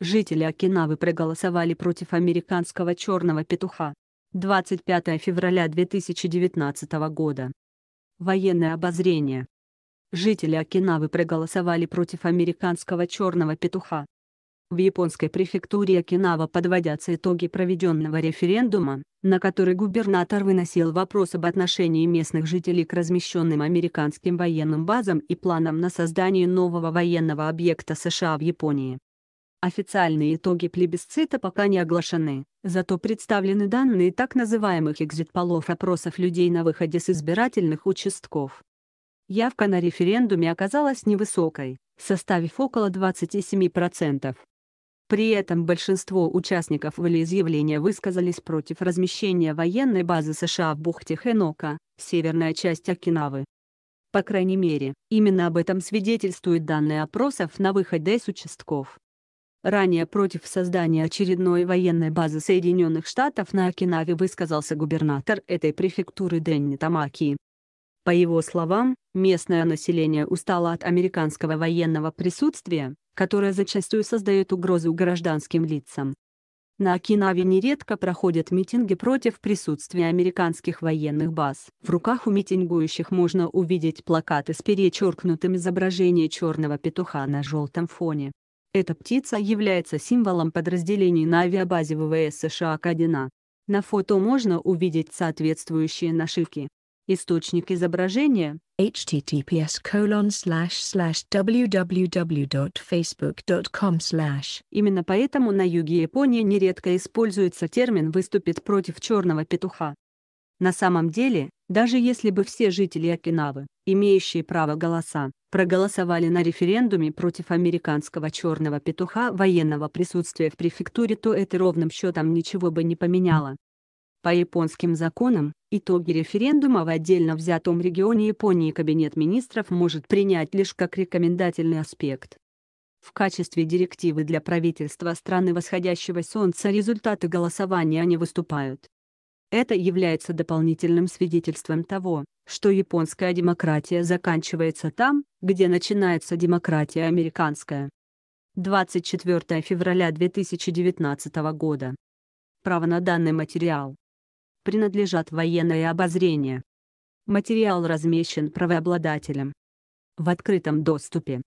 Жители Окинавы проголосовали против американского черного петуха. 25 февраля 2019 года. Военное обозрение. Жители Окинавы проголосовали против американского черного петуха. В японской префектуре Окинава подводятся итоги проведенного референдума, на который губернатор выносил вопрос об отношении местных жителей к размещенным американским военным базам и планам на создание нового военного объекта США в Японии. Официальные итоги плебисцита пока не оглашены, зато представлены данные так называемых экзит-полов опросов людей на выходе с избирательных участков. Явка на референдуме оказалась невысокой, составив около 27%. При этом большинство участников волеизъявления высказались против размещения военной базы США в бухте Хенока, северная часть Окинавы. По крайней мере, именно об этом свидетельствуют данные опросов на выходе с участков. Ранее против создания очередной военной базы Соединенных Штатов на Окинаве высказался губернатор этой префектуры Дэнни Тамаки. По его словам, местное население устало от американского военного присутствия, которое зачастую создает угрозу гражданским лицам. На Окинаве нередко проходят митинги против присутствия американских военных баз. В руках у митингующих можно увидеть плакаты с перечеркнутым изображением черного петуха на желтом фоне. Эта птица является символом подразделений на авиабазе ВВС США Кадина. На фото можно увидеть соответствующие нашивки. Источник изображения https colon slash slash www.facebook.com slash Именно поэтому на юге Японии нередко используется термин «выступит против черного петуха». На самом деле, даже если бы все жители Окинавы имеющие право голоса, проголосовали на референдуме против американского черного петуха военного присутствия в префектуре, то это ровным счетом ничего бы не поменяло. По японским законам, итоги референдума в отдельно взятом регионе Японии Кабинет министров может принять лишь как рекомендательный аспект. В качестве директивы для правительства страны восходящего солнца результаты голосования не выступают. Это является дополнительным свидетельством того, что японская демократия заканчивается там, где начинается демократия американская. 24 февраля 2019 года. Право на данный материал. Принадлежат военное обозрение. Материал размещен правообладателем в открытом доступе.